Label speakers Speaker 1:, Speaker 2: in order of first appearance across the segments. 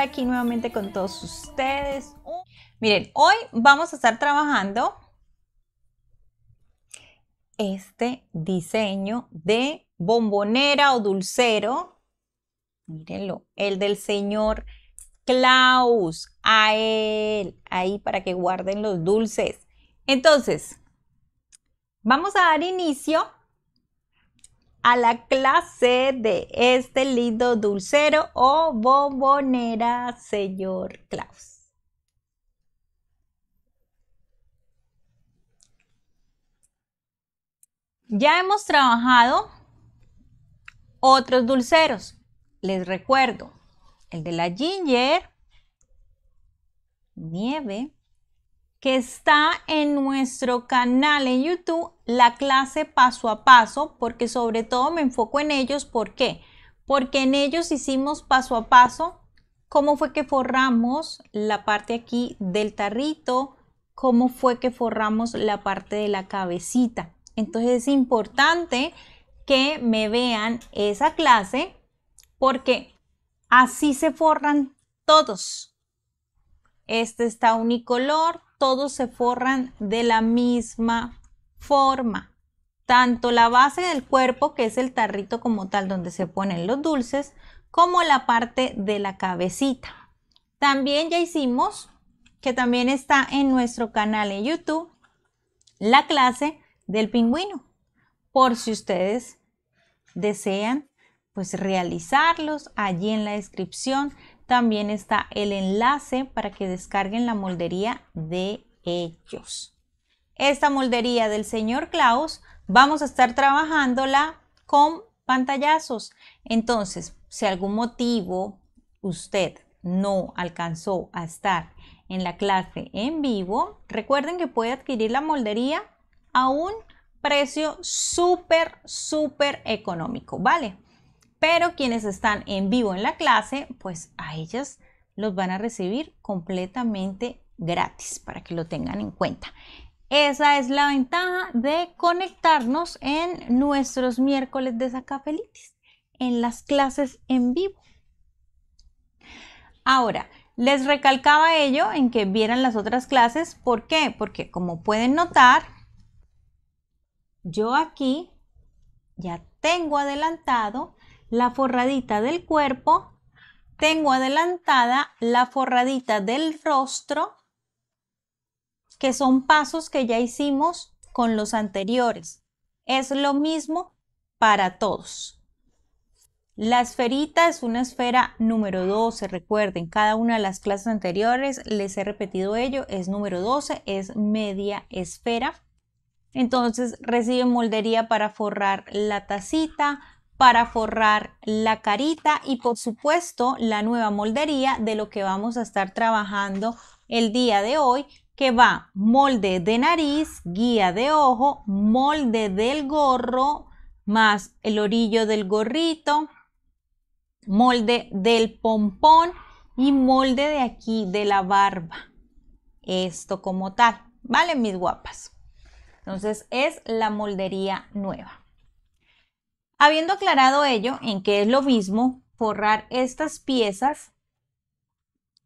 Speaker 1: aquí nuevamente con todos ustedes. Miren, hoy vamos a estar trabajando este diseño de bombonera o dulcero. Mírenlo, el del señor Klaus. A él, ahí para que guarden los dulces. Entonces, vamos a dar inicio a la clase de este lindo dulcero o bombonera, señor Klaus. Ya hemos trabajado otros dulceros. Les recuerdo, el de la ginger, nieve, que está en nuestro canal en YouTube, la clase paso a paso, porque sobre todo me enfoco en ellos. ¿Por qué? Porque en ellos hicimos paso a paso cómo fue que forramos la parte aquí del tarrito, cómo fue que forramos la parte de la cabecita. Entonces es importante que me vean esa clase porque así se forran todos. Este está unicolor, todos se forran de la misma forma. Tanto la base del cuerpo, que es el tarrito como tal donde se ponen los dulces, como la parte de la cabecita. También ya hicimos, que también está en nuestro canal en YouTube, la clase del pingüino. Por si ustedes desean pues realizarlos allí en la descripción también está el enlace para que descarguen la moldería de ellos. Esta moldería del señor Klaus vamos a estar trabajándola con pantallazos. Entonces, si algún motivo usted no alcanzó a estar en la clase en vivo, recuerden que puede adquirir la moldería a un precio súper, súper económico, ¿vale? pero quienes están en vivo en la clase, pues a ellas los van a recibir completamente gratis para que lo tengan en cuenta. Esa es la ventaja de conectarnos en nuestros miércoles de Sacafelitis, en las clases en vivo. Ahora, les recalcaba ello en que vieran las otras clases. ¿Por qué? Porque como pueden notar, yo aquí ya tengo adelantado la forradita del cuerpo, tengo adelantada la forradita del rostro, que son pasos que ya hicimos con los anteriores. Es lo mismo para todos. La esferita es una esfera número 12, recuerden, cada una de las clases anteriores les he repetido ello, es número 12, es media esfera. Entonces recibe moldería para forrar la tacita, para forrar la carita y por supuesto la nueva moldería de lo que vamos a estar trabajando el día de hoy que va molde de nariz, guía de ojo, molde del gorro más el orillo del gorrito, molde del pompón y molde de aquí de la barba. Esto como tal, ¿vale mis guapas? Entonces es la moldería nueva. Habiendo aclarado ello, en que es lo mismo forrar estas piezas,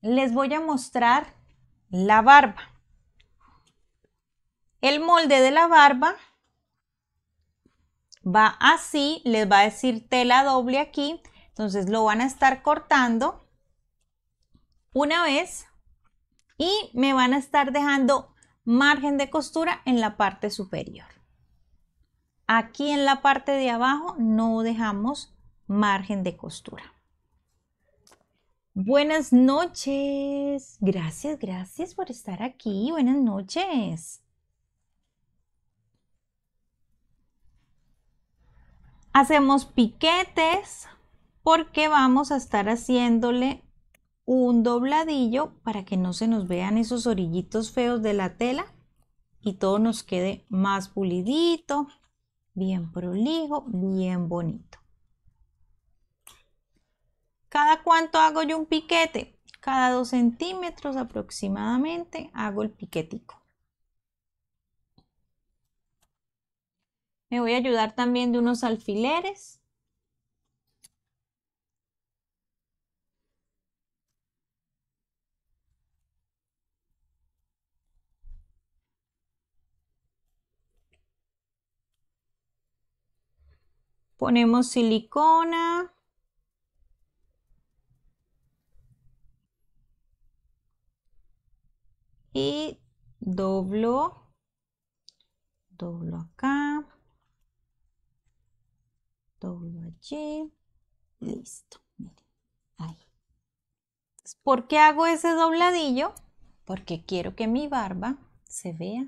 Speaker 1: les voy a mostrar la barba. El molde de la barba va así, les va a decir tela doble aquí, entonces lo van a estar cortando una vez y me van a estar dejando margen de costura en la parte superior. Aquí en la parte de abajo no dejamos margen de costura. Buenas noches. Gracias, gracias por estar aquí. Buenas noches. Hacemos piquetes porque vamos a estar haciéndole un dobladillo para que no se nos vean esos orillitos feos de la tela y todo nos quede más pulidito bien prolijo, bien bonito. ¿Cada cuánto hago yo un piquete? Cada dos centímetros aproximadamente hago el piquetico. Me voy a ayudar también de unos alfileres Ponemos silicona. Y doblo, doblo acá, doblo allí, listo, miren, ahí. ¿Por qué hago ese dobladillo? Porque quiero que mi barba se vea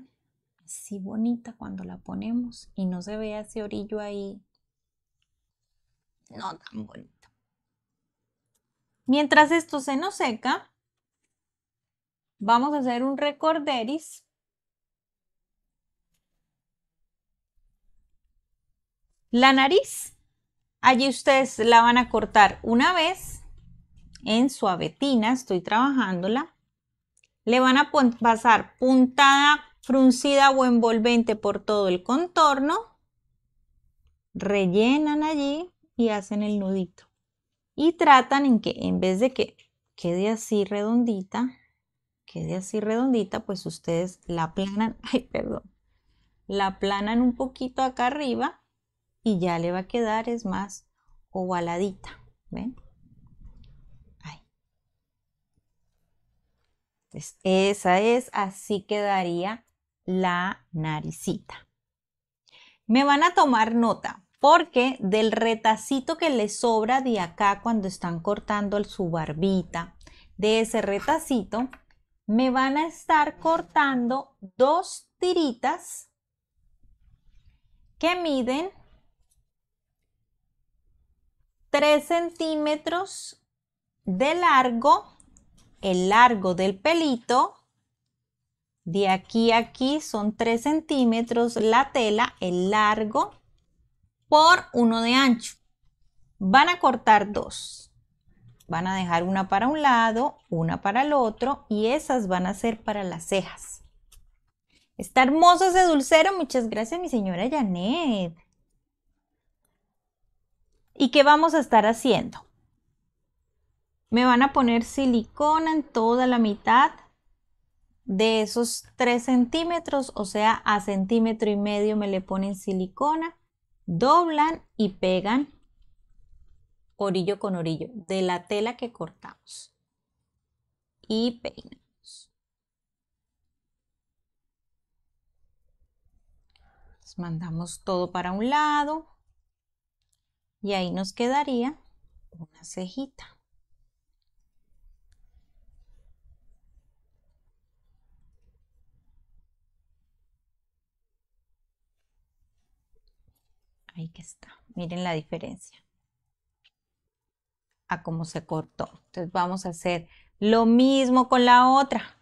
Speaker 1: así bonita cuando la ponemos y no se vea ese orillo ahí no tan bonito. Mientras esto se nos seca, vamos a hacer un recorderis. La nariz, allí ustedes la van a cortar una vez en suavetina, estoy trabajándola. Le van a pasar puntada, fruncida o envolvente por todo el contorno. Rellenan allí y hacen el nudito. Y tratan en que en vez de que quede así redondita, quede así redondita, pues ustedes la aplanan, ay, perdón, la aplanan un poquito acá arriba y ya le va a quedar, es más, ovaladita, ¿ven? Ahí. Entonces, esa es, así quedaría la naricita. Me van a tomar nota porque del retacito que le sobra de acá cuando están cortando su barbita, de ese retacito, me van a estar cortando dos tiritas que miden 3 centímetros de largo, el largo del pelito, de aquí a aquí son 3 centímetros la tela, el largo por uno de ancho. Van a cortar dos. Van a dejar una para un lado, una para el otro y esas van a ser para las cejas. Está hermoso ese dulcero. Muchas gracias, mi señora Janet. ¿Y qué vamos a estar haciendo? Me van a poner silicona en toda la mitad de esos 3 centímetros, o sea, a centímetro y medio me le ponen silicona doblan y pegan orillo con orillo de la tela que cortamos y peinamos. mandamos todo para un lado y ahí nos quedaría una cejita. Ahí que está. Miren la diferencia. A cómo se cortó. Entonces vamos a hacer lo mismo con la otra.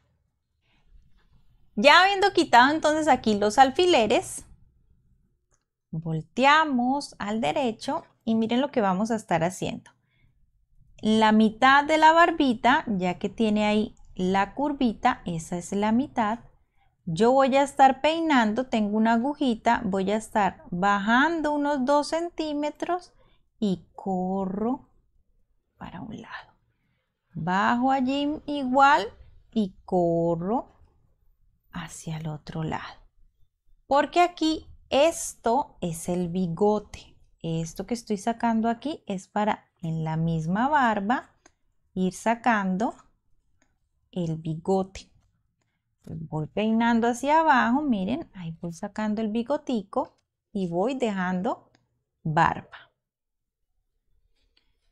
Speaker 1: Ya habiendo quitado entonces aquí los alfileres, volteamos al derecho y miren lo que vamos a estar haciendo. La mitad de la barbita, ya que tiene ahí la curvita, esa es la mitad, yo voy a estar peinando, tengo una agujita, voy a estar bajando unos 2 centímetros y corro para un lado. Bajo allí igual y corro hacia el otro lado. Porque aquí esto es el bigote. Esto que estoy sacando aquí es para en la misma barba ir sacando el bigote. Pues voy peinando hacia abajo, miren, ahí voy sacando el bigotico y voy dejando barba.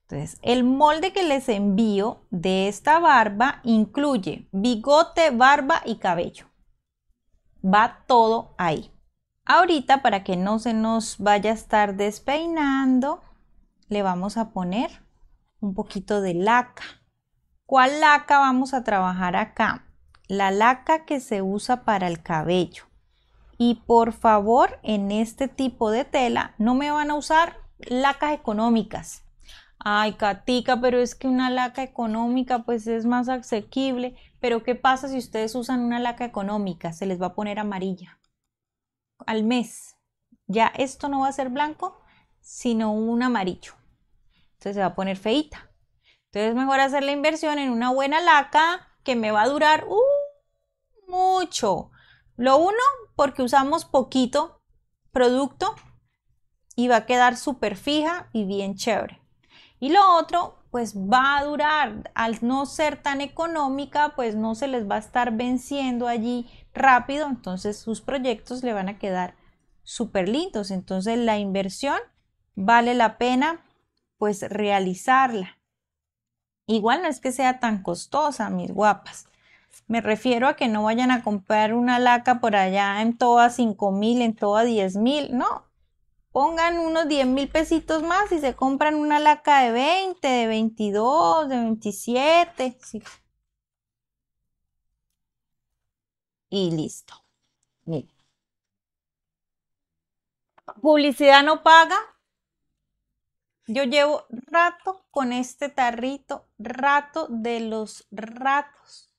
Speaker 1: Entonces, el molde que les envío de esta barba incluye bigote, barba y cabello. Va todo ahí. Ahorita, para que no se nos vaya a estar despeinando, le vamos a poner un poquito de laca. ¿Cuál laca vamos a trabajar acá? la laca que se usa para el cabello. Y por favor, en este tipo de tela no me van a usar lacas económicas. Ay, Katica, pero es que una laca económica pues es más asequible. Pero ¿qué pasa si ustedes usan una laca económica? Se les va a poner amarilla al mes. Ya esto no va a ser blanco, sino un amarillo. Entonces se va a poner feita. Entonces mejor hacer la inversión en una buena laca que me va a durar uh, mucho. Lo uno, porque usamos poquito producto y va a quedar súper fija y bien chévere. Y lo otro, pues va a durar. Al no ser tan económica, pues no se les va a estar venciendo allí rápido. Entonces sus proyectos le van a quedar súper lindos. Entonces la inversión vale la pena pues realizarla. Igual no es que sea tan costosa, mis guapas. Me refiero a que no vayan a comprar una laca por allá en toda 5 mil, en toda 10 mil, no. Pongan unos 10 mil pesitos más y se compran una laca de 20, de 22, de 27. Y listo. miren. Publicidad no paga. Yo llevo rato con este tarrito, rato de los ratos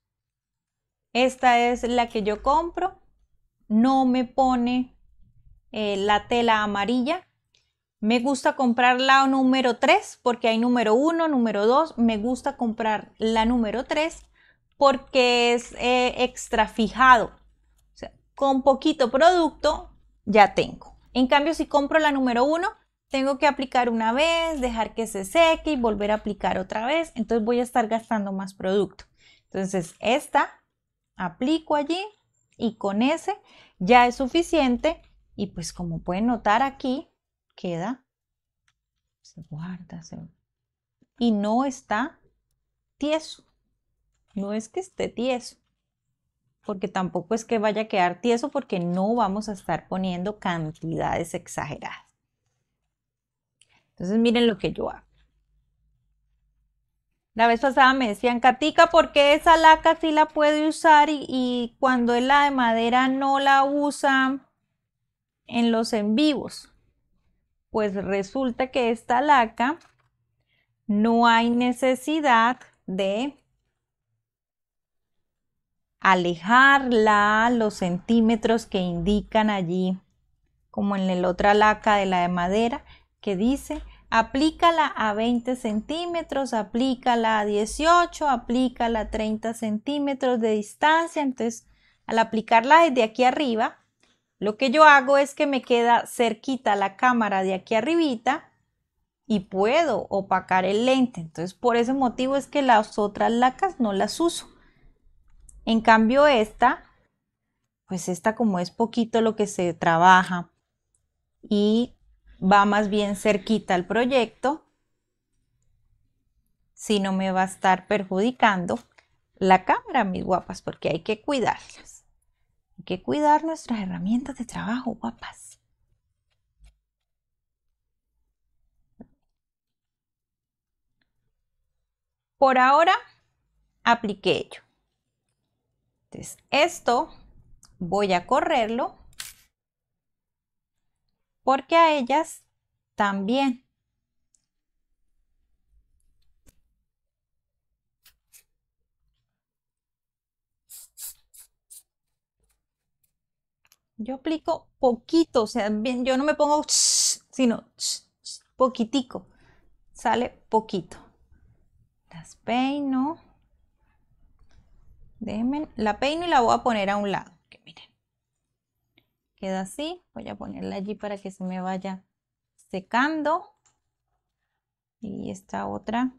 Speaker 1: esta es la que yo compro, no me pone eh, la tela amarilla. Me gusta comprar la número 3 porque hay número 1, número 2. Me gusta comprar la número 3 porque es eh, extra fijado. O sea, con poquito producto ya tengo. En cambio, si compro la número 1, tengo que aplicar una vez, dejar que se seque y volver a aplicar otra vez. Entonces voy a estar gastando más producto. Entonces, esta aplico allí y con ese ya es suficiente y pues como pueden notar aquí queda, se guarda se, y no está tieso, no es que esté tieso porque tampoco es que vaya a quedar tieso porque no vamos a estar poniendo cantidades exageradas. Entonces miren lo que yo hago. La vez pasada me decían, Catica, porque esa laca sí la puede usar y, y cuando es la de madera no la usa en los en vivos? Pues resulta que esta laca no hay necesidad de alejarla los centímetros que indican allí, como en la otra laca de la de madera que dice Aplícala a 20 centímetros, aplícala a 18, aplícala a 30 centímetros de distancia. Entonces, al aplicarla desde aquí arriba, lo que yo hago es que me queda cerquita la cámara de aquí arribita y puedo opacar el lente. Entonces, por ese motivo es que las otras lacas no las uso. En cambio, esta, pues esta como es poquito lo que se trabaja y va más bien cerquita al proyecto, si no me va a estar perjudicando la cámara, mis guapas, porque hay que cuidarlas. Hay que cuidar nuestras herramientas de trabajo, guapas. Por ahora, apliqué ello. Entonces, esto voy a correrlo porque a ellas también. Yo aplico poquito, o sea, yo no me pongo, sino poquitico, sale poquito. Las peino. Déjenme, la peino y la voy a poner a un lado queda así. Voy a ponerla allí para que se me vaya secando. Y esta otra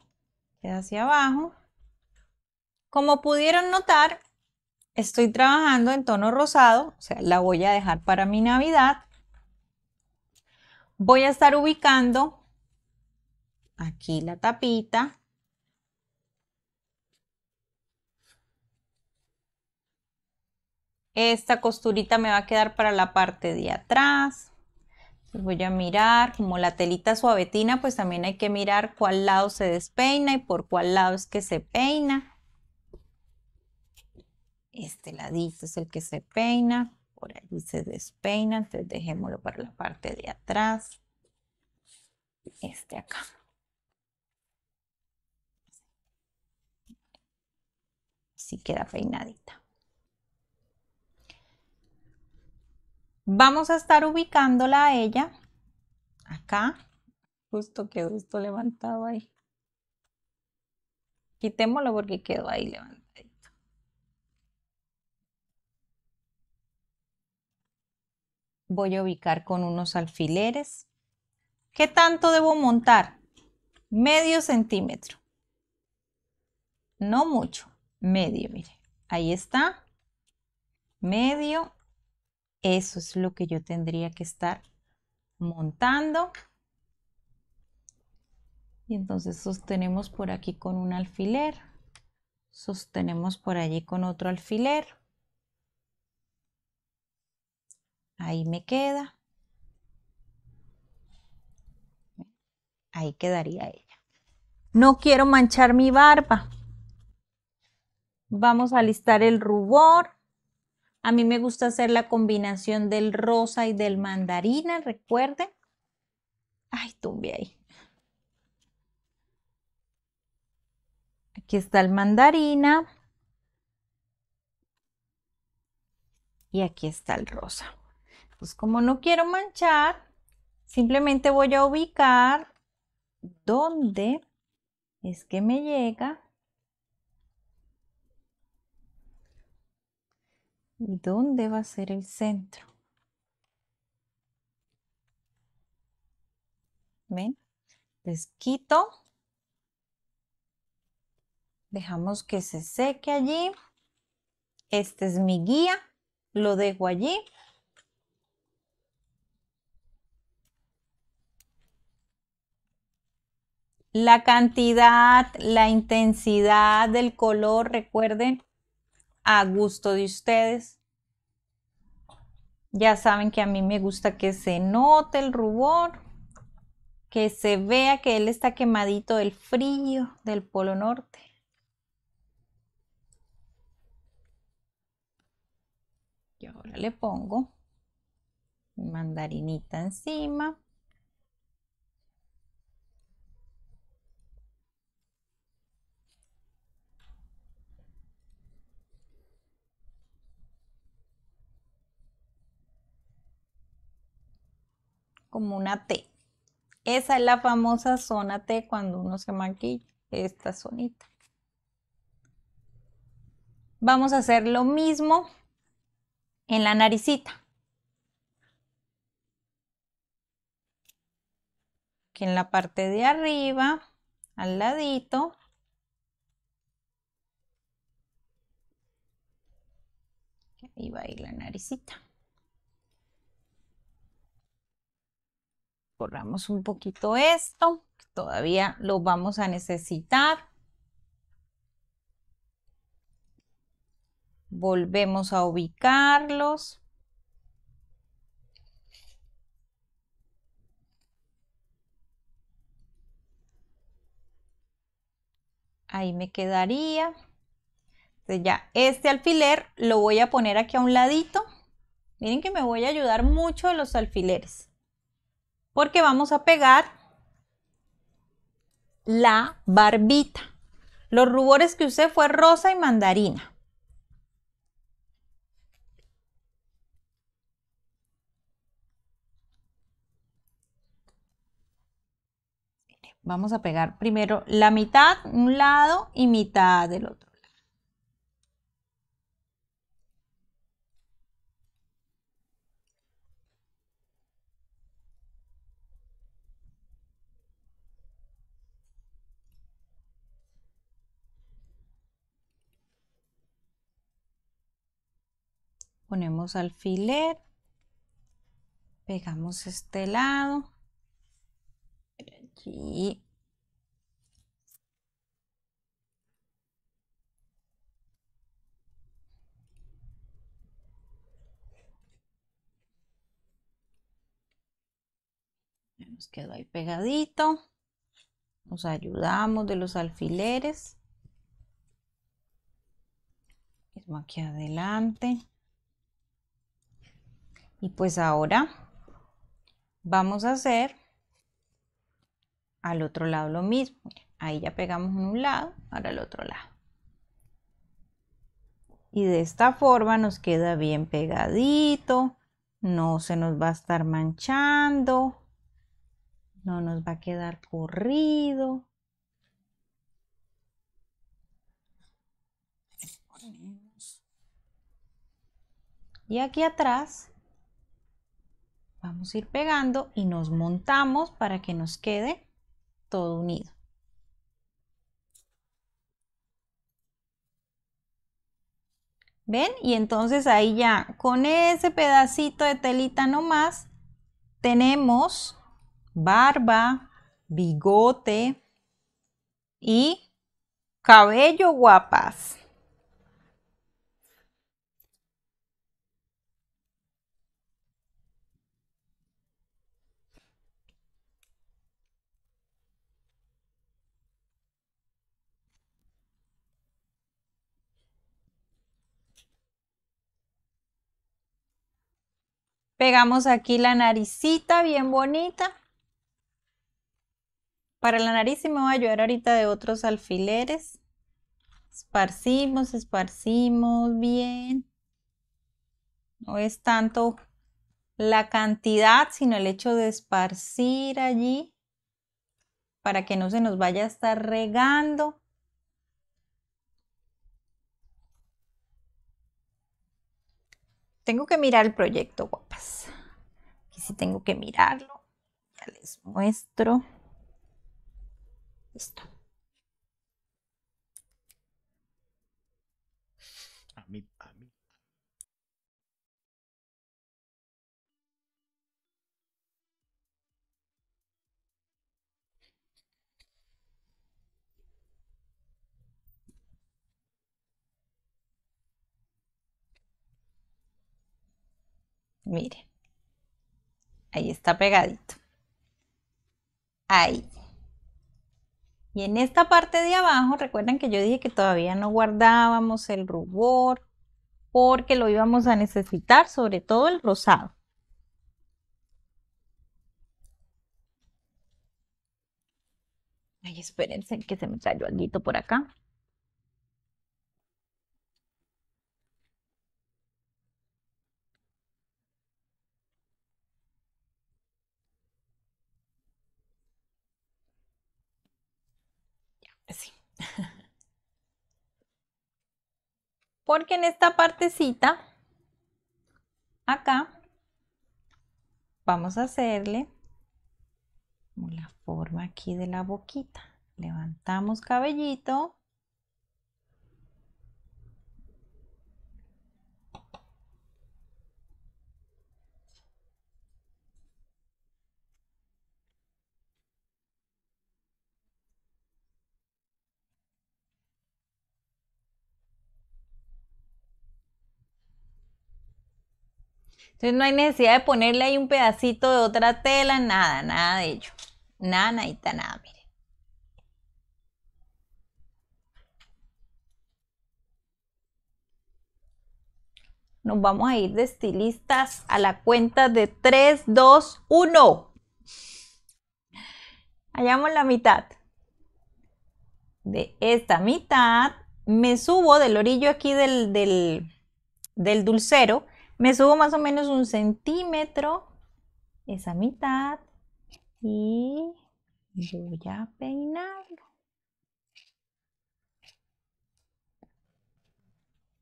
Speaker 1: queda hacia abajo. Como pudieron notar, estoy trabajando en tono rosado, o sea, la voy a dejar para mi Navidad. Voy a estar ubicando aquí la tapita Esta costurita me va a quedar para la parte de atrás. voy a mirar, como la telita suavetina, pues también hay que mirar cuál lado se despeina y por cuál lado es que se peina. Este ladito es el que se peina, por allí se despeina, entonces dejémoslo para la parte de atrás. Este acá. así queda peinadita. Vamos a estar ubicándola a ella acá. Justo quedó esto levantado ahí. Quitémoslo porque quedó ahí levantadito. Voy a ubicar con unos alfileres. ¿Qué tanto debo montar? Medio centímetro. No mucho, medio, mire. Ahí está. Medio eso es lo que yo tendría que estar montando. Y entonces sostenemos por aquí con un alfiler. Sostenemos por allí con otro alfiler. Ahí me queda. Ahí quedaría ella. No quiero manchar mi barba. Vamos a listar el rubor. A mí me gusta hacer la combinación del rosa y del mandarina, recuerden. Ay, tumbé ahí. Aquí está el mandarina. Y aquí está el rosa. Pues como no quiero manchar, simplemente voy a ubicar dónde es que me llega dónde va a ser el centro. ¿Ven? Les quito. Dejamos que se seque allí. Este es mi guía. Lo dejo allí. La cantidad, la intensidad del color, recuerden, a gusto de ustedes. Ya saben que a mí me gusta que se note el rubor, que se vea que él está quemadito del frío del Polo Norte. Y ahora le pongo mandarinita encima. como una T. Esa es la famosa zona T cuando uno se maquilla, esta zonita. Vamos a hacer lo mismo en la naricita. Aquí en la parte de arriba, al ladito. Ahí va a ir la naricita. borramos un poquito esto, todavía lo vamos a necesitar. Volvemos a ubicarlos. ahí me quedaría. Entonces ya este alfiler lo voy a poner aquí a un ladito. Miren que me voy a ayudar mucho de los alfileres porque vamos a pegar la barbita. Los rubores que usé fue rosa y mandarina. Vamos a pegar primero la mitad, un lado y mitad del otro. ponemos alfiler, pegamos este lado, Nos quedó ahí pegadito. Nos ayudamos de los alfileres. Mismo aquí adelante. Y pues ahora vamos a hacer al otro lado lo mismo. Ahí ya pegamos en un lado, ahora al otro lado. Y de esta forma nos queda bien pegadito, no se nos va a estar manchando, no nos va a quedar corrido. Y aquí atrás Vamos a ir pegando y nos montamos para que nos quede todo unido. ¿Ven? Y entonces ahí ya con ese pedacito de telita nomás tenemos barba, bigote y cabello guapas. Pegamos aquí la naricita bien bonita. Para la nariz me voy a ayudar ahorita de otros alfileres. Esparcimos, esparcimos bien. No es tanto la cantidad, sino el hecho de esparcir allí para que no se nos vaya a estar regando. Tengo que mirar el proyecto, guapas. Aquí sí tengo que mirarlo, ya les muestro. Listo. Miren. Ahí está pegadito. Ahí. Y en esta parte de abajo, recuerden que yo dije que todavía no guardábamos el rubor porque lo íbamos a necesitar, sobre todo el rosado. Ay, espérense que se me cayó algo por acá. Porque en esta partecita, acá, vamos a hacerle la forma aquí de la boquita. Levantamos cabellito Entonces no hay necesidad de ponerle ahí un pedacito de otra tela, nada, nada de ello. Nada, nadita, nada, miren. Nos vamos a ir de estilistas a la cuenta de 3, 2, 1. Hallamos la mitad. De esta mitad me subo del orillo aquí del, del dulcero me subo más o menos un centímetro, esa mitad, y voy a peinarlo.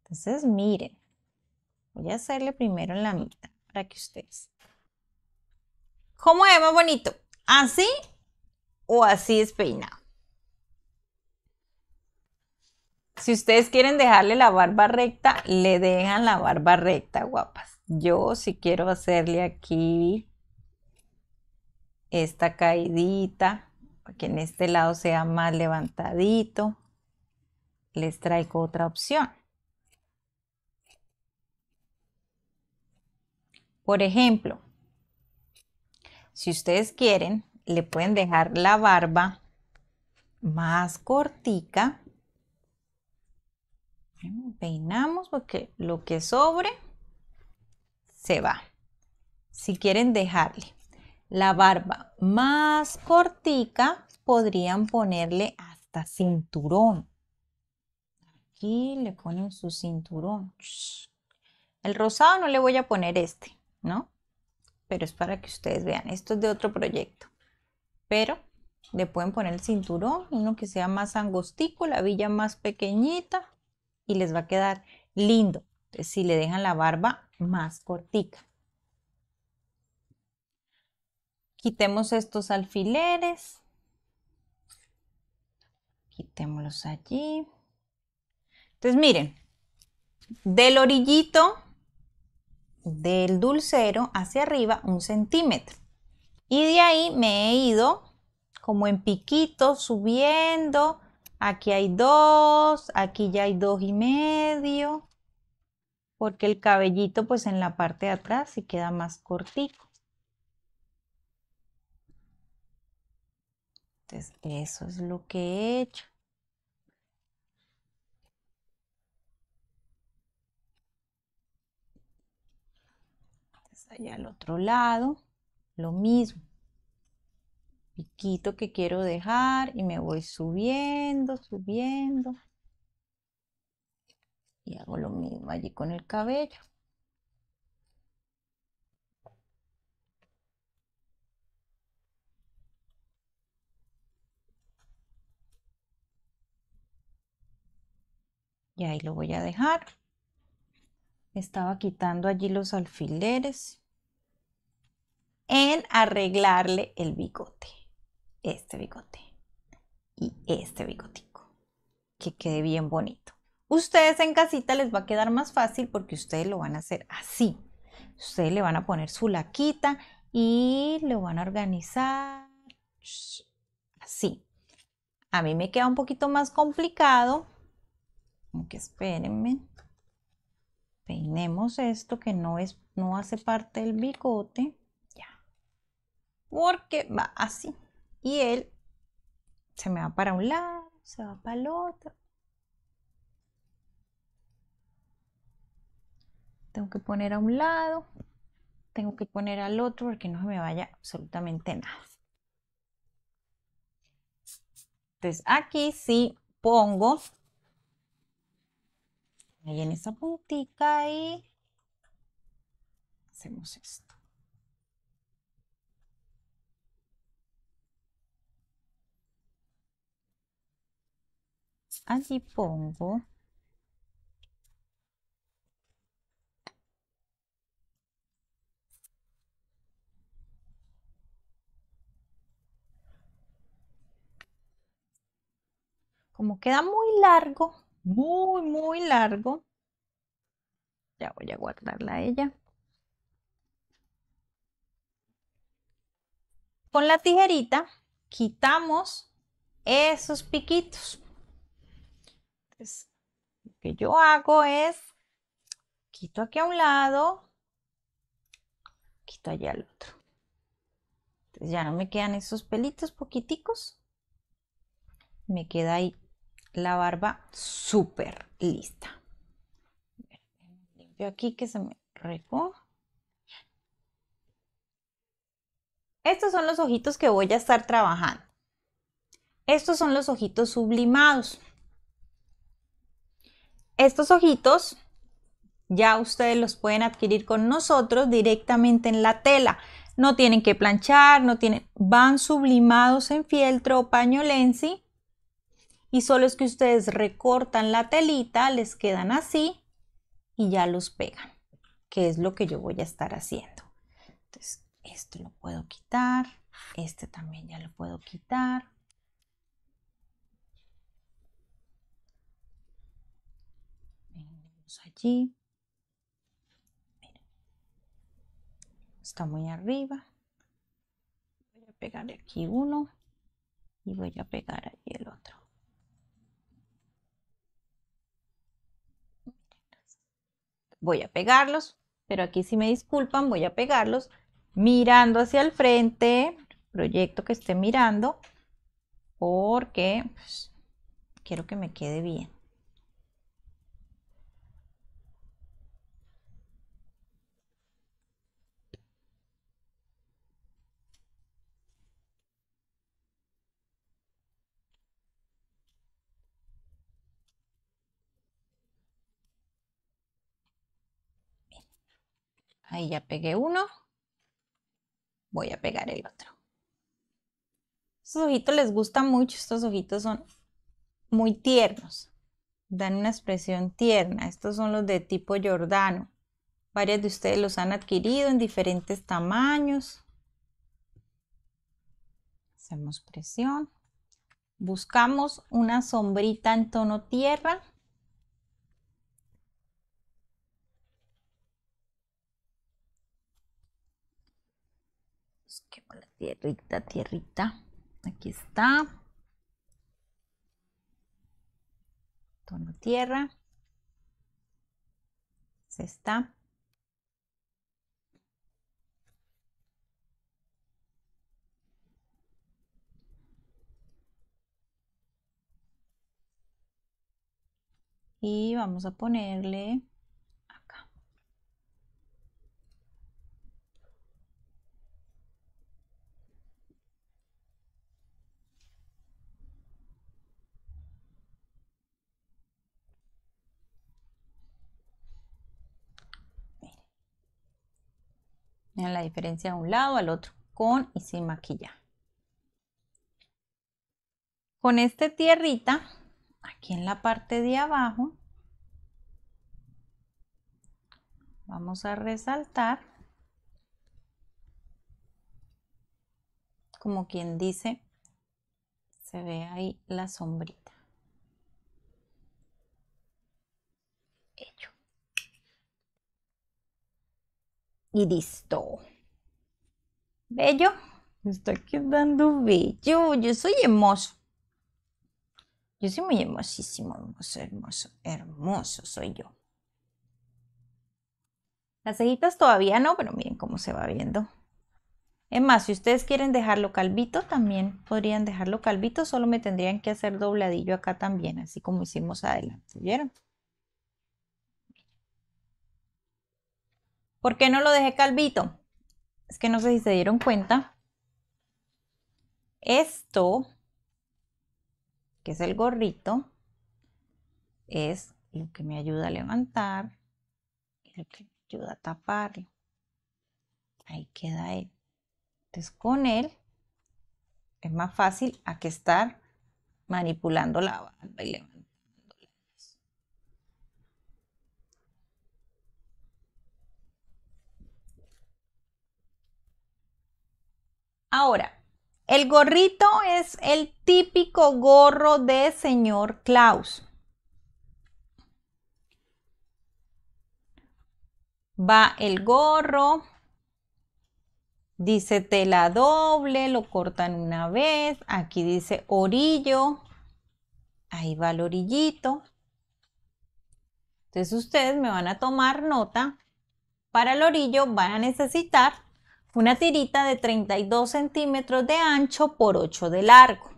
Speaker 1: Entonces, miren, voy a hacerle primero la mitad para que ustedes. ¿Cómo es más bonito? ¿Así o así es peinado? Si ustedes quieren dejarle la barba recta, le dejan la barba recta, guapas. Yo si quiero hacerle aquí esta caidita, para que en este lado sea más levantadito, les traigo otra opción. Por ejemplo, si ustedes quieren, le pueden dejar la barba más cortica Peinamos porque lo que sobre se va. Si quieren dejarle la barba más cortica, podrían ponerle hasta cinturón. Aquí le ponen su cinturón. El rosado no le voy a poner este, ¿no? Pero es para que ustedes vean. Esto es de otro proyecto. Pero le pueden poner el cinturón, uno que sea más angostico, la villa más pequeñita y les va a quedar lindo. si le dejan la barba más cortica. Quitemos estos alfileres. Quitémoslos allí. Entonces, miren, del orillito del dulcero hacia arriba un centímetro. Y de ahí me he ido como en piquito. subiendo Aquí hay dos, aquí ya hay dos y medio, porque el cabellito pues en la parte de atrás se queda más cortico. Entonces eso es lo que he hecho. allá al otro lado, lo mismo. Quito que quiero dejar y me voy subiendo, subiendo. Y hago lo mismo allí con el cabello. Y ahí lo voy a dejar. Estaba quitando allí los alfileres en arreglarle el bigote este bigote y este bigotico, que quede bien bonito. Ustedes en casita les va a quedar más fácil porque ustedes lo van a hacer así. Ustedes le van a poner su laquita y lo van a organizar así. A mí me queda un poquito más complicado. Aunque espérenme. Peinemos esto que no, es, no hace parte del bigote. Ya. Porque va así. Y él se me va para un lado, se va para el otro. Tengo que poner a un lado, tengo que poner al otro porque no se me vaya absolutamente nada. Entonces aquí sí pongo ahí en esa puntita y hacemos esto. allí pongo como queda muy largo, muy, muy largo, ya voy a guardarla ella. Con la tijerita quitamos esos piquitos. Pues, lo que yo hago es quito aquí a un lado, quito allá al otro. Entonces ya no me quedan esos pelitos poquiticos. Me queda ahí la barba súper lista. Limpio aquí que se me recoja. Estos son los ojitos que voy a estar trabajando. Estos son los ojitos sublimados. Estos ojitos ya ustedes los pueden adquirir con nosotros directamente en la tela. No tienen que planchar, no tienen, van sublimados en fieltro o pañolensi y solo es que ustedes recortan la telita, les quedan así y ya los pegan, que es lo que yo voy a estar haciendo. Entonces, esto lo puedo quitar, este también ya lo puedo quitar, allí. Está muy arriba. Voy a pegarle aquí uno y voy a pegar ahí el otro. Voy a pegarlos, pero aquí si me disculpan, voy a pegarlos mirando hacia el frente, proyecto que esté mirando, porque pues, quiero que me quede bien. Ahí ya pegué uno. Voy a pegar el otro. Estos ojitos les gustan mucho. Estos ojitos son muy tiernos. Dan una expresión tierna. Estos son los de tipo Jordano. Varias de ustedes los han adquirido en diferentes tamaños. Hacemos presión. Buscamos una sombrita en tono tierra. que tierrita, tierrita. Aquí está. Tono tierra. Se pues está. Y vamos a ponerle la diferencia de un lado al otro, con y sin maquillaje. Con este tierrita, aquí en la parte de abajo, vamos a resaltar, como quien dice, se ve ahí la sombrita. y listo. Bello, está quedando bello. Yo soy hermoso. Yo soy muy hermosísimo, hermoso, hermoso, hermoso soy yo. Las cejitas todavía no, pero miren cómo se va viendo. Es más, si ustedes quieren dejarlo calvito, también podrían dejarlo calvito, solo me tendrían que hacer dobladillo acá también, así como hicimos adelante. ¿Vieron? ¿Por qué no lo dejé calvito? Es que no sé si se dieron cuenta. Esto, que es el gorrito, es lo que me ayuda a levantar y lo que me ayuda a taparlo. Ahí queda él. Entonces con él es más fácil a que estar manipulando la barba y Ahora, el gorrito es el típico gorro de señor Klaus. Va el gorro, dice tela doble, lo cortan una vez, aquí dice orillo, ahí va el orillito. Entonces ustedes me van a tomar nota. Para el orillo van a necesitar una tirita de 32 centímetros de ancho por 8 de largo.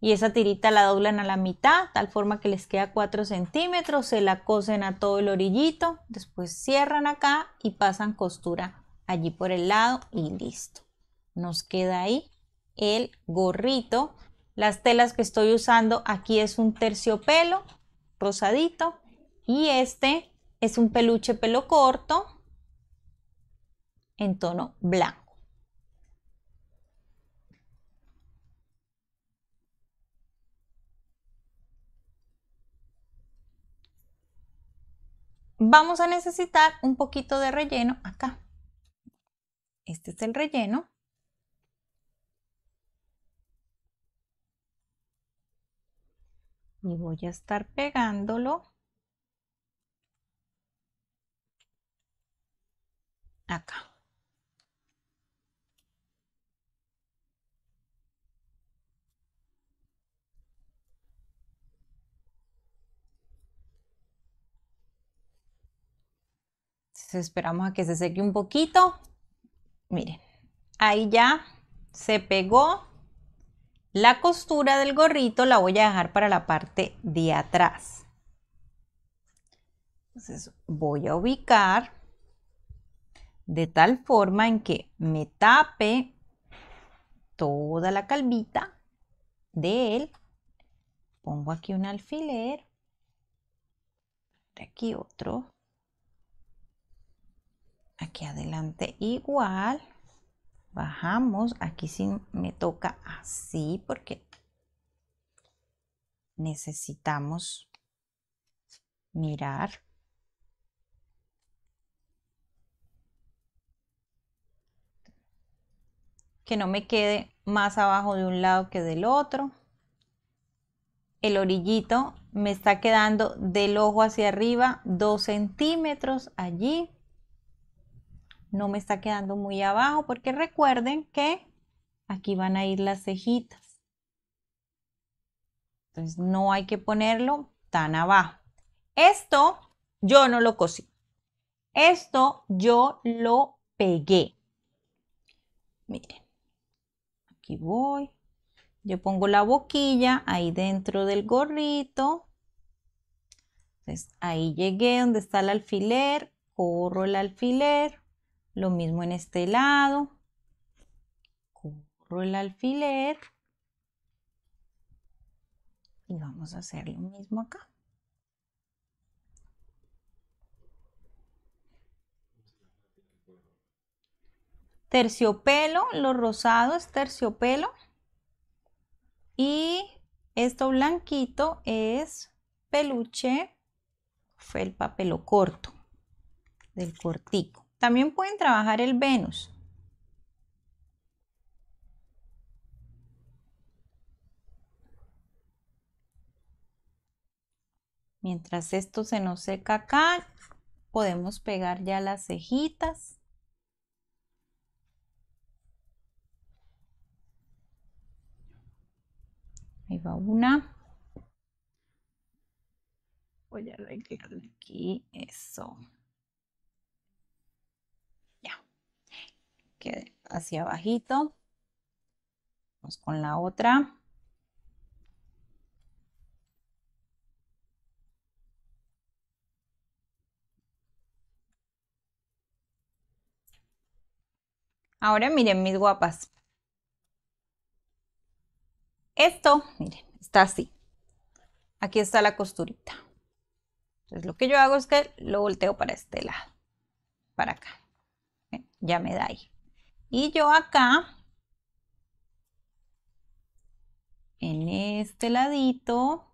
Speaker 1: Y esa tirita la doblan a la mitad, tal forma que les queda 4 centímetros, se la cosen a todo el orillito, después cierran acá y pasan costura allí por el lado y listo. Nos queda ahí el gorrito. Las telas que estoy usando aquí es un terciopelo rosadito y este es un peluche pelo corto en tono blanco. Vamos a necesitar un poquito de relleno acá. Este es el relleno. Y voy a estar pegándolo acá. esperamos a que se seque un poquito. Miren, ahí ya se pegó. La costura del gorrito la voy a dejar para la parte de atrás. Entonces voy a ubicar de tal forma en que me tape toda la calvita de él. Pongo aquí un alfiler. Aquí otro aquí adelante igual bajamos aquí si me toca así porque necesitamos mirar que no me quede más abajo de un lado que del otro el orillito me está quedando del ojo hacia arriba dos centímetros allí no me está quedando muy abajo porque recuerden que aquí van a ir las cejitas. Entonces no hay que ponerlo tan abajo. Esto yo no lo cosí. Esto yo lo pegué. Miren, aquí voy. Yo pongo la boquilla ahí dentro del gorrito. Entonces ahí llegué donde está el alfiler, corro el alfiler, lo mismo en este lado. Corro el alfiler. Y vamos a hacer lo mismo acá. Terciopelo, lo rosado es terciopelo. Y esto blanquito es peluche fue el papel corto, del cortico. También pueden trabajar el Venus. Mientras esto se nos seca acá, podemos pegar ya las cejitas. Ahí va una. Voy a aquí eso. hacia abajito. Vamos con la otra. Ahora miren mis guapas. Esto, miren, está así. Aquí está la costurita. Entonces lo que yo hago es que lo volteo para este lado, para acá. ¿Eh? Ya me da ahí. Y yo acá, en este ladito,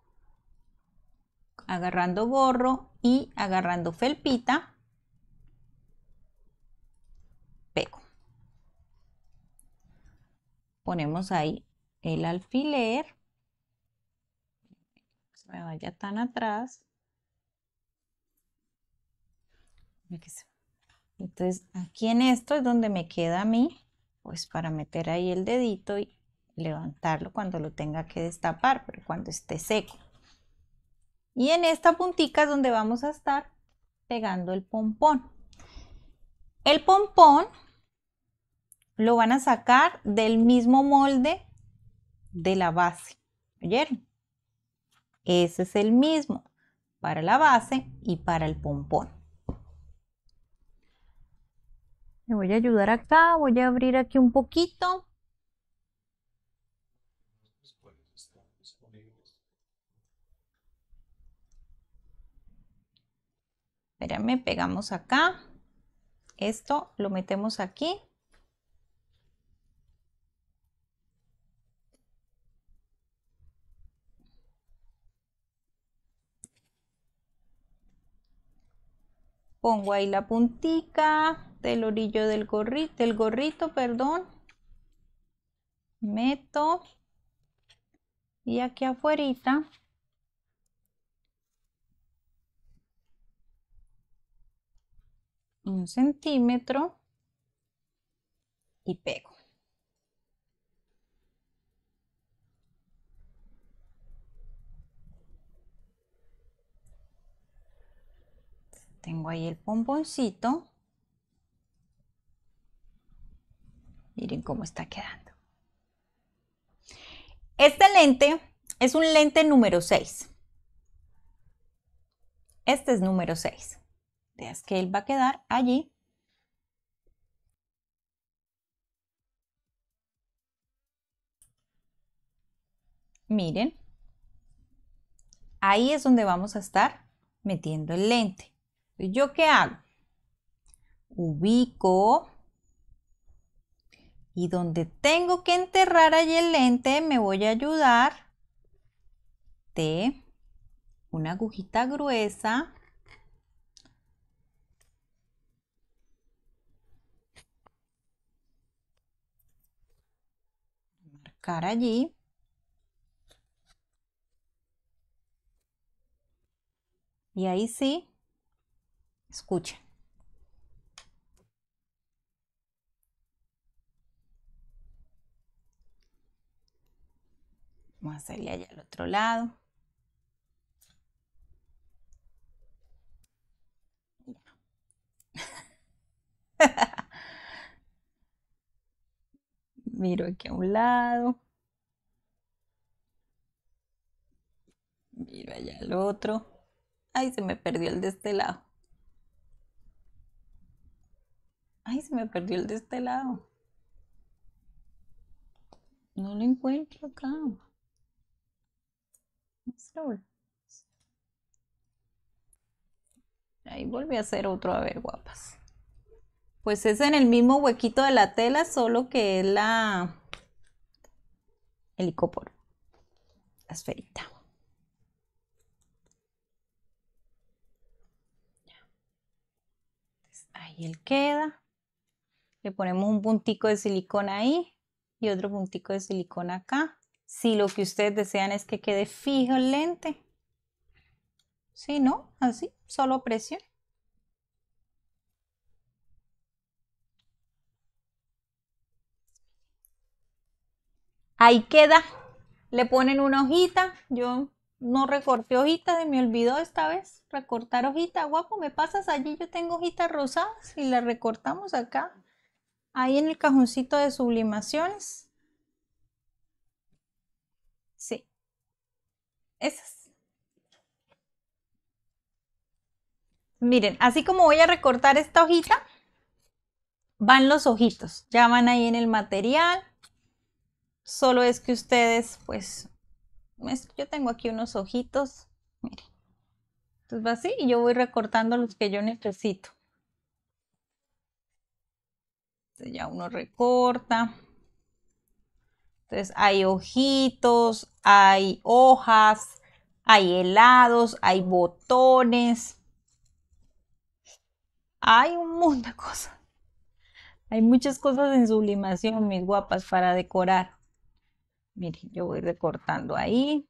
Speaker 1: agarrando gorro y agarrando felpita, pego. Ponemos ahí el alfiler. Se me vaya tan atrás. Entonces aquí en esto es donde me queda a mí, pues para meter ahí el dedito y levantarlo cuando lo tenga que destapar, pero cuando esté seco. Y en esta puntita es donde vamos a estar pegando el pompón. El pompón lo van a sacar del mismo molde de la base. ¿Oyeron? Ese es el mismo para la base y para el pompón. Me voy a ayudar acá, voy a abrir aquí un poquito. Espérame, pegamos acá. Esto lo metemos aquí. Pongo ahí la puntica del orillo del, gorrito del gorrito, perdón. Meto. Y aquí afuera Un centímetro. Y pego. tengo ahí el pomponcito Miren cómo está quedando. Este lente es un lente número 6. Este es número 6. Veas que él va a quedar allí. Miren. Ahí es donde vamos a estar metiendo el lente. ¿Yo qué hago? Ubico y donde tengo que enterrar allí el lente, me voy a ayudar de una agujita gruesa. Marcar allí. Y ahí sí, escuchen. Vamos a hacerle allá al otro lado. Miro aquí a un lado. Miro allá al otro. Ay, se me perdió el de este lado. Ay, se me perdió el de este lado. No lo encuentro acá. Ahí volví a hacer otro, a ver, guapas. Pues es en el mismo huequito de la tela, solo que es la... el La esferita. ahí él queda. Le ponemos un puntico de silicona ahí y otro puntico de silicona acá si lo que ustedes desean es que quede fijo el lente. Si no, así, solo presión. Ahí queda. Le ponen una hojita. Yo no recorté hojita, se me olvidó esta vez recortar hojita. Guapo, me pasas allí, yo tengo hojitas rosadas y las recortamos acá. Ahí en el cajoncito de sublimaciones. Esas. Miren, así como voy a recortar esta hojita, van los ojitos. Ya van ahí en el material. Solo es que ustedes, pues, yo tengo aquí unos ojitos. Miren. Entonces va así y yo voy recortando los que yo necesito. ya uno recorta. Entonces hay ojitos, hay hojas, hay helados, hay botones. Hay un montón de cosas. Hay muchas cosas en sublimación, mis guapas, para decorar. Miren, yo voy recortando ahí.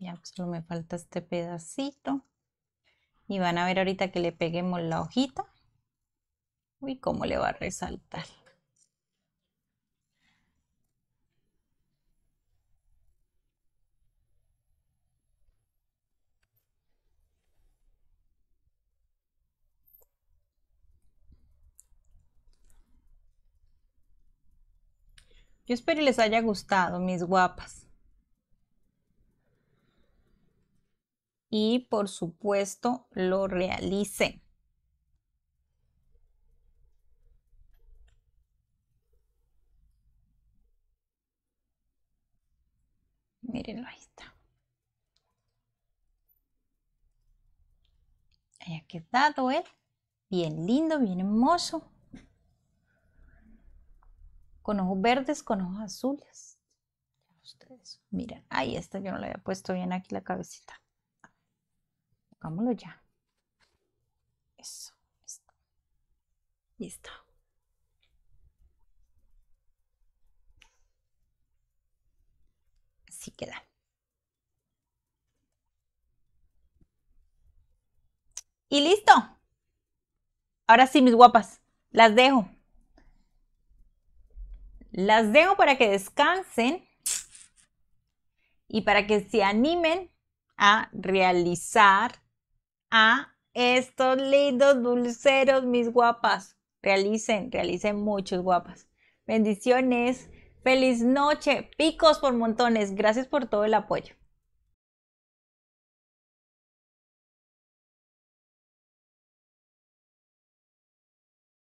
Speaker 1: Ya pues, solo me falta este pedacito. Y van a ver ahorita que le peguemos la hojita. Uy, cómo le va a resaltar. Yo espero les haya gustado, mis guapas. y por supuesto lo realicen. Mírenlo, ahí está. Ahí ha quedado él. Bien lindo, bien hermoso. Con ojos verdes, con ojos azules. miren ahí está. Yo no le había puesto bien aquí la cabecita ya. Eso, Listo. Así queda. Y listo. Ahora sí, mis guapas, las dejo. Las dejo para que descansen y para que se animen a realizar a estos lindos dulceros, mis guapas. Realicen, realicen muchos guapas. Bendiciones. Feliz noche. Picos por montones. Gracias por todo el apoyo.